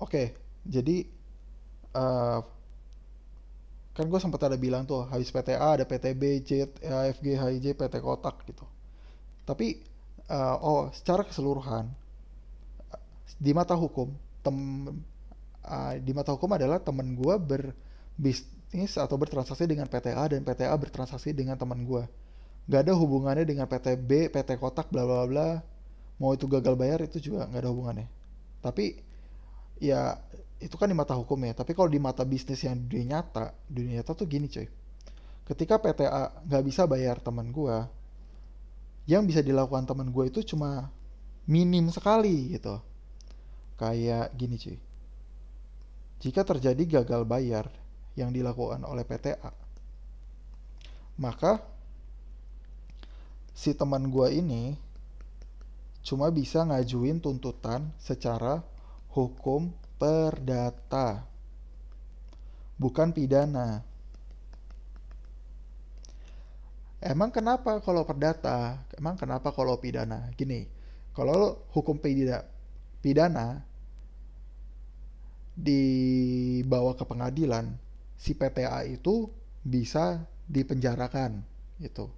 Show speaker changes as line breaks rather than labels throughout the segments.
okay, jadi uh, kan gue sempat ada bilang tuh habis PTA ada PTB, C, AFG, HIJ, PT Kotak gitu. Tapi uh, oh secara keseluruhan di mata hukum tem uh, di mata hukum adalah temen gue berbisnis atau bertransaksi dengan PTA dan PTA bertransaksi dengan teman gue. Gak ada hubungannya dengan PTB, PT Kotak, bla bla bla. Mau itu gagal bayar itu juga gak ada hubungannya. Tapi ya itu kan di mata hukum ya tapi kalau di mata bisnis yang dunia nyata dunia nyata tuh gini cuy ketika PTA nggak bisa bayar teman gue yang bisa dilakukan teman gue itu cuma minim sekali gitu kayak gini cuy jika terjadi gagal bayar yang dilakukan oleh PTA maka si teman gue ini cuma bisa ngajuin tuntutan secara hukum perdata, bukan pidana. Emang kenapa kalau perdata? Emang kenapa kalau pidana? Gini, kalau hukum pidana, dibawa ke pengadilan, si PTA itu bisa dipenjarakan, gitu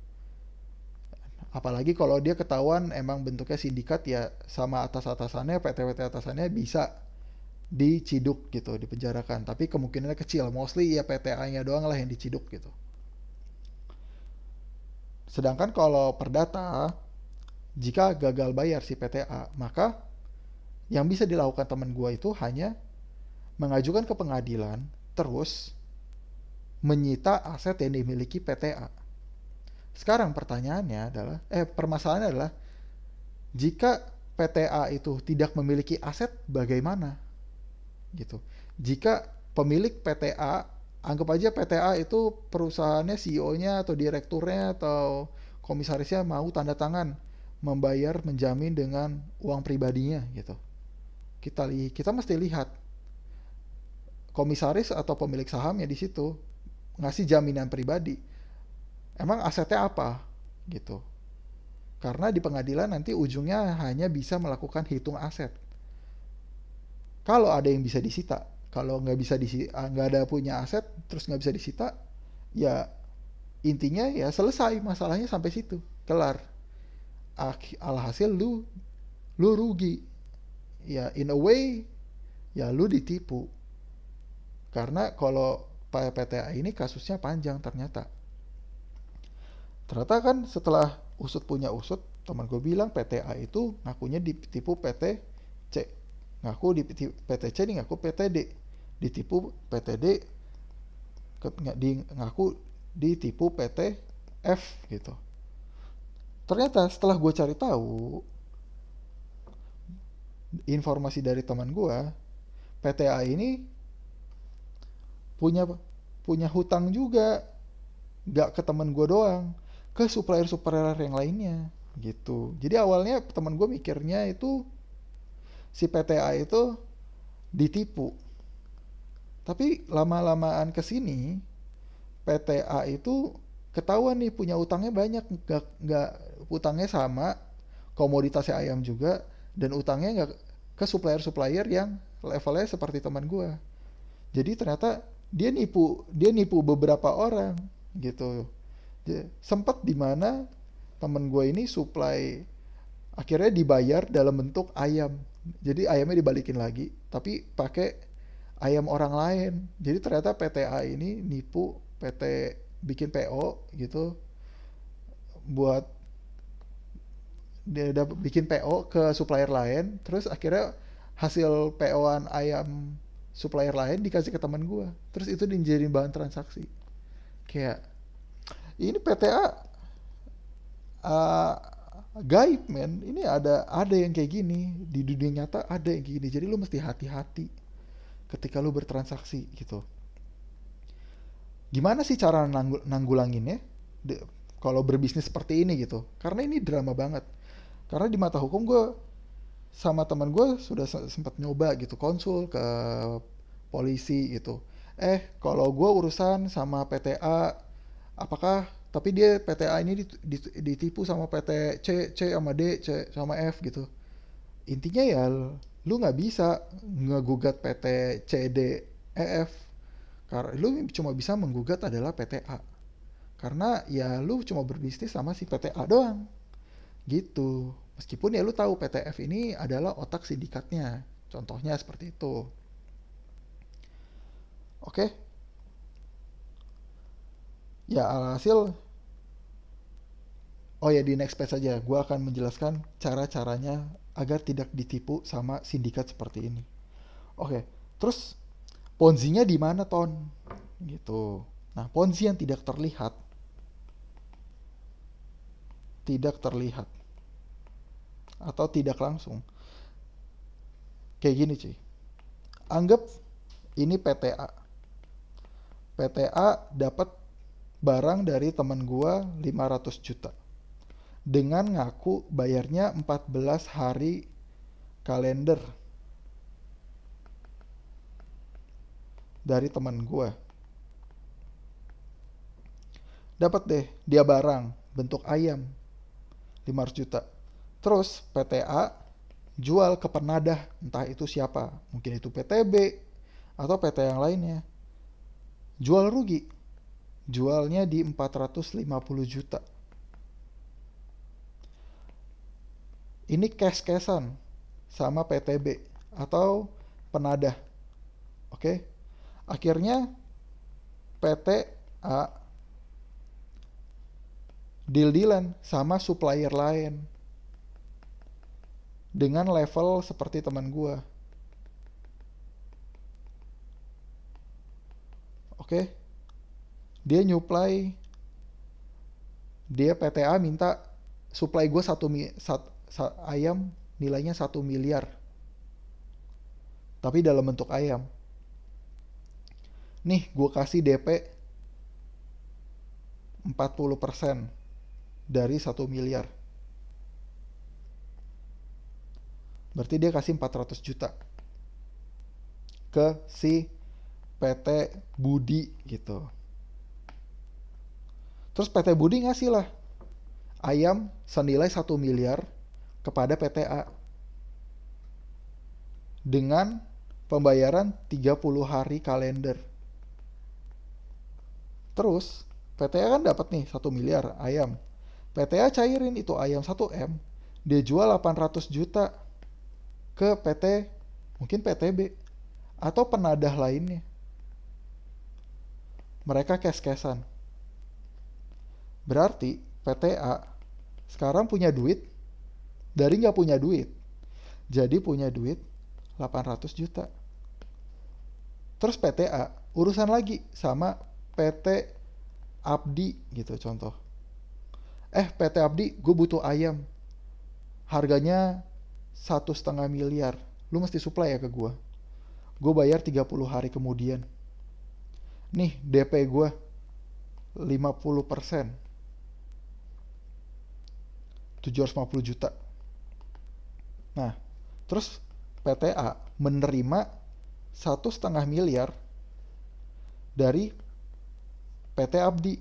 apalagi kalau dia ketahuan emang bentuknya sindikat ya sama atas-atasannya PT-PT atasannya bisa diciduk gitu dipenjarakan tapi kemungkinannya kecil mostly ya PTA-nya doang lah yang diciduk gitu sedangkan kalau perdata jika gagal bayar si PTA maka yang bisa dilakukan teman gue itu hanya mengajukan ke pengadilan terus menyita aset yang dimiliki PTA sekarang pertanyaannya adalah, eh permasalahannya adalah, jika PTA itu tidak memiliki aset, bagaimana? Gitu. Jika pemilik PTA, anggap aja PTA itu perusahaannya CEO-nya atau direkturnya atau komisarisnya mau tanda tangan membayar menjamin dengan uang pribadinya gitu. Kita li kita mesti lihat komisaris atau pemilik sahamnya di situ ngasih jaminan pribadi emang asetnya apa gitu karena di pengadilan nanti ujungnya hanya bisa melakukan hitung aset kalau ada yang bisa disita kalau nggak bisa disita ah, nggak ada punya aset terus nggak bisa disita ya intinya ya selesai masalahnya sampai situ kelar alhasil lu lu rugi ya in a way ya lu ditipu karena kalau PTA ini kasusnya panjang ternyata Ternyata kan setelah usut punya usut, teman gue bilang PT A itu ngakunya ditipu PT C. Ngaku di PT C ini ngaku PT D. Ditipu PT D, di, ngaku ditipu PT F gitu. Ternyata setelah gue cari tahu, informasi dari teman gue, PT A ini punya punya hutang juga, nggak ke teman gue doang ke supplier-supplier yang lainnya gitu. Jadi awalnya teman gue mikirnya itu si PTA itu ditipu. Tapi lama-lamaan kesini PTA itu ketahuan nih punya utangnya banyak, Gak, gak utangnya sama, komoditasnya ayam juga, dan utangnya gak ke supplier-supplier yang levelnya seperti teman gue. Jadi ternyata dia nipu dia nipu beberapa orang gitu sempat di mana temen gue ini supply akhirnya dibayar dalam bentuk ayam jadi ayamnya dibalikin lagi tapi pakai ayam orang lain jadi ternyata PTA ini nipu PT bikin PO gitu buat dia udah bikin PO ke supplier lain terus akhirnya hasil PO-an ayam supplier lain dikasih ke teman gue terus itu dijadiin bahan transaksi kayak ini PTA uh, gaib men ini ada ada yang kayak gini di dunia nyata ada yang kayak gini jadi lu mesti hati-hati ketika lu bertransaksi gitu gimana sih cara nanggul nanggulanginnya De, kalau berbisnis seperti ini gitu karena ini drama banget karena di mata hukum gue sama teman gue sudah sempat nyoba gitu konsul ke polisi gitu eh kalau gue urusan sama PTA apakah tapi dia A ini ditipu sama PT C, C sama D, C sama F gitu. Intinya ya lu nggak bisa ngegugat PT C, D, E, F. Karena lu cuma bisa menggugat adalah PT A Karena ya lu cuma berbisnis sama si PT A doang. Gitu. Meskipun ya lu tahu PT F ini adalah otak sindikatnya. Contohnya seperti itu. Oke, ya alhasil oh ya di next page aja, gue akan menjelaskan cara-caranya agar tidak ditipu sama sindikat seperti ini oke terus ponzinya di mana ton gitu nah ponzi yang tidak terlihat tidak terlihat atau tidak langsung kayak gini cuy anggap ini PTA PTA dapat barang dari temen gua 500 juta. Dengan ngaku bayarnya 14 hari kalender dari teman gua Dapat deh dia barang bentuk ayam 500 juta. Terus PTA jual ke penadah entah itu siapa. Mungkin itu PTB atau PT yang lainnya. Jual rugi Jualnya di 450 juta. Ini cash-cashan sama PTB atau penadah. Oke. Akhirnya PT A, deal-dealan sama supplier lain dengan level seperti teman gue. Oke, okay? dia nyuplai dia PTA minta supply gue satu, satu, satu ayam nilainya satu miliar tapi dalam bentuk ayam nih gue kasih DP 40% dari satu miliar berarti dia kasih 400 juta ke si PT Budi gitu Terus PT Budi ngasih lah ayam senilai 1 miliar kepada PTA dengan pembayaran 30 hari kalender. Terus PTA kan dapat nih 1 miliar ayam. PTA cairin itu ayam 1M, dia jual 800 juta ke PT mungkin PTB atau penadah lainnya. Mereka kes-kesan. Berarti PT A sekarang punya duit dari nggak punya duit. Jadi punya duit 800 juta. Terus PT A urusan lagi sama PT Abdi gitu contoh. Eh PT Abdi gue butuh ayam. Harganya satu setengah miliar. Lu mesti supply ya ke gue. Gue bayar 30 hari kemudian. Nih DP gue 50 persen 750 juta. Nah, terus PTA menerima satu setengah miliar dari PT Abdi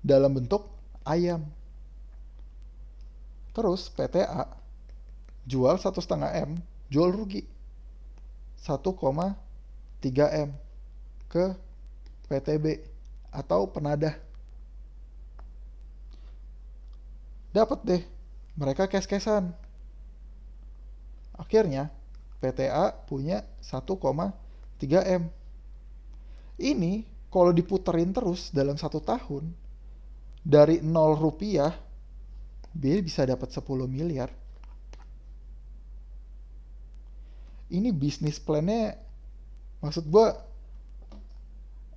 dalam bentuk ayam. Terus PTA jual satu setengah m, jual rugi 1,3 m ke PTB atau penadah Dapat deh, mereka kes-kesan. Akhirnya, PTA punya 1,3M. Ini kalau diputerin terus dalam satu tahun, dari 0 rupiah, dia bisa dapat 10 miliar. Ini bisnis plannya, maksud gue,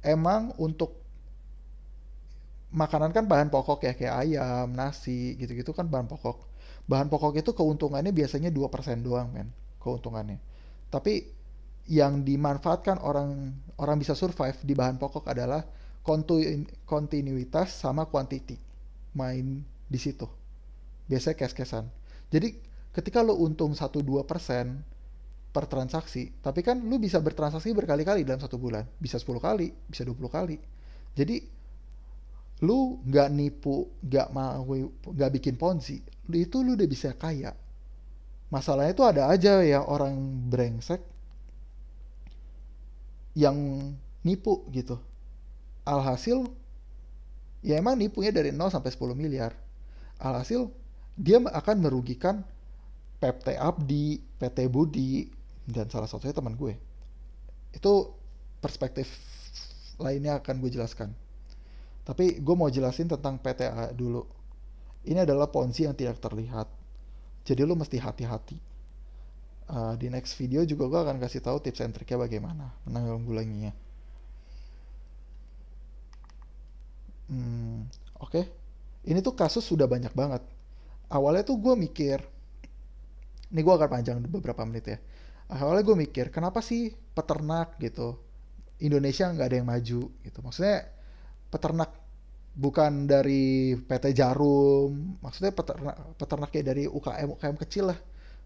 emang untuk makanan kan bahan pokok ya kayak ayam, nasi gitu-gitu kan bahan pokok. Bahan pokok itu keuntungannya biasanya 2% doang men, keuntungannya. Tapi yang dimanfaatkan orang orang bisa survive di bahan pokok adalah kontinuitas sama quantity. Main di situ. Biasanya kes-kesan. Jadi ketika lo untung 1-2% per transaksi, tapi kan lu bisa bertransaksi berkali-kali dalam satu bulan. Bisa 10 kali, bisa 20 kali. Jadi lu nggak nipu, nggak mau, nggak bikin ponzi, itu lu udah bisa kaya. Masalahnya itu ada aja ya orang brengsek yang nipu gitu. Alhasil, ya emang nipunya dari 0 sampai 10 miliar. Alhasil, dia akan merugikan PT Abdi, PT Budi, dan salah satunya teman gue. Itu perspektif lainnya akan gue jelaskan. Tapi gue mau jelasin tentang PTA dulu. Ini adalah ponzi yang tidak terlihat. Jadi lo mesti hati-hati. Uh, di next video juga gue akan kasih tahu tips and triknya bagaimana menanggulanginya. Hmm, Oke, okay. ini tuh kasus sudah banyak banget. Awalnya tuh gue mikir, ini gue akan panjang beberapa menit ya. Awalnya gue mikir, kenapa sih peternak gitu Indonesia nggak ada yang maju gitu? Maksudnya peternak bukan dari PT Jarum, maksudnya peternak peternak kayak dari UKM UKM kecil lah.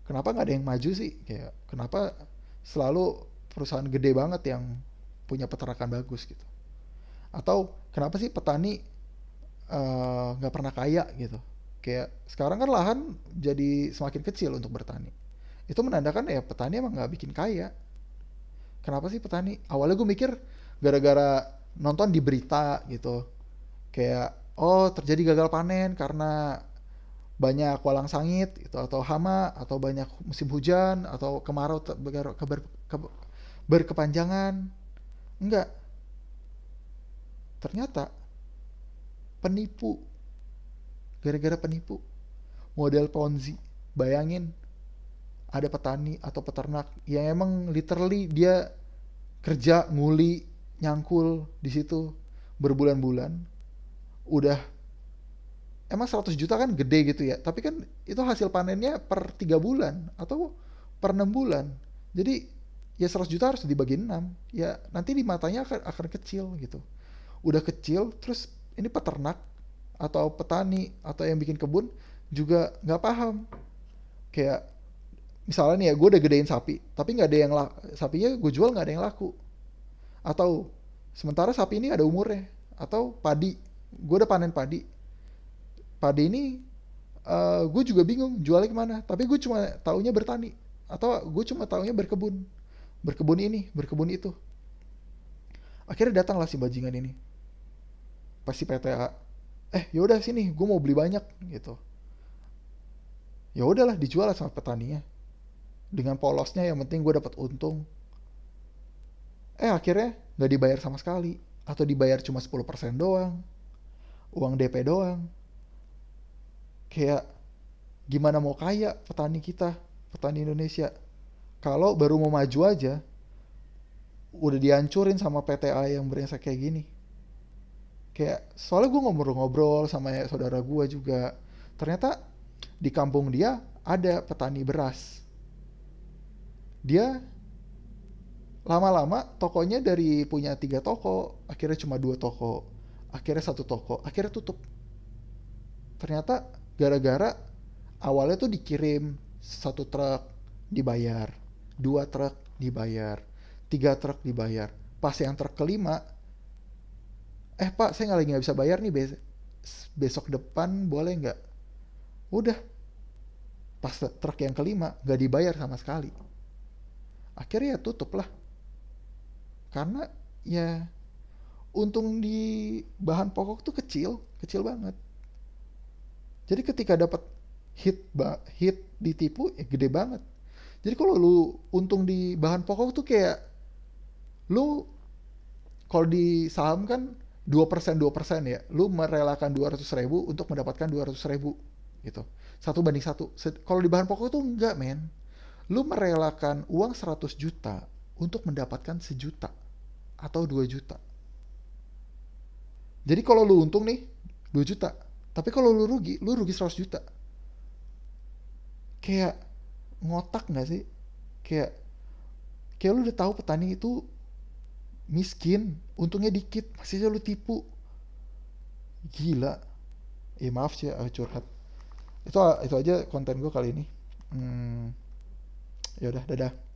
Kenapa nggak ada yang maju sih? Kayak kenapa selalu perusahaan gede banget yang punya peternakan bagus gitu? Atau kenapa sih petani eh, nggak uh, pernah kaya gitu? Kayak sekarang kan lahan jadi semakin kecil untuk bertani. Itu menandakan ya petani emang nggak bikin kaya. Kenapa sih petani? Awalnya gue mikir gara-gara nonton di berita gitu kayak oh terjadi gagal panen karena banyak walang sangit gitu atau hama atau banyak musim hujan atau kemarau ber, ber, ke, berkepanjangan enggak ternyata penipu gara-gara penipu model ponzi bayangin ada petani atau peternak yang emang literally dia kerja nguli nyangkul di situ berbulan-bulan udah emang 100 juta kan gede gitu ya tapi kan itu hasil panennya per tiga bulan atau per enam bulan jadi ya 100 juta harus dibagi enam ya nanti di matanya akan, akan kecil gitu udah kecil terus ini peternak atau petani atau yang bikin kebun juga nggak paham kayak misalnya nih ya gue udah gedein sapi tapi nggak ada yang sapinya gue jual nggak ada yang laku atau sementara sapi ini ada umurnya atau padi gue udah panen padi padi ini uh, eh, gue juga bingung jualnya kemana tapi gue cuma taunya bertani atau gue cuma taunya berkebun berkebun ini berkebun itu akhirnya datanglah si bajingan ini pasti PTA eh yaudah sini gue mau beli banyak gitu ya udahlah dijual sama petaninya dengan polosnya yang penting gue dapat untung Eh akhirnya nggak dibayar sama sekali atau dibayar cuma 10% doang. Uang DP doang. Kayak gimana mau kaya petani kita, petani Indonesia. Kalau baru mau maju aja udah dihancurin sama PTA yang brengsek kayak gini. Kayak soalnya gue ngobrol-ngobrol sama ya saudara gue juga. Ternyata di kampung dia ada petani beras. Dia lama-lama tokonya dari punya tiga toko akhirnya cuma dua toko akhirnya satu toko akhirnya tutup ternyata gara-gara awalnya tuh dikirim satu truk dibayar dua truk dibayar tiga truk dibayar pas yang truk kelima eh pak saya nggak lagi nggak bisa bayar nih besok, besok depan boleh nggak udah pas truk yang kelima nggak dibayar sama sekali akhirnya ya tutup lah karena ya untung di bahan pokok tuh kecil kecil banget jadi ketika dapat hit hit ditipu ya gede banget jadi kalau lu untung di bahan pokok tuh kayak lu kalau di saham kan dua persen ya, lu merelakan dua ratus ribu untuk mendapatkan dua ratus ribu gitu. Satu banding satu. Kalau di bahan pokok tuh enggak men. Lu merelakan uang 100 juta untuk mendapatkan sejuta atau dua juta. Jadi kalau lu untung nih dua juta, tapi kalau lu rugi, lu rugi seratus juta. Kayak ngotak gak sih? Kayak kayak lu udah tahu petani itu miskin, untungnya dikit, masih aja lu tipu. Gila. Ya eh, maaf sih aku curhat. Itu itu aja konten gue kali ini. Hmm. yaudah, dadah.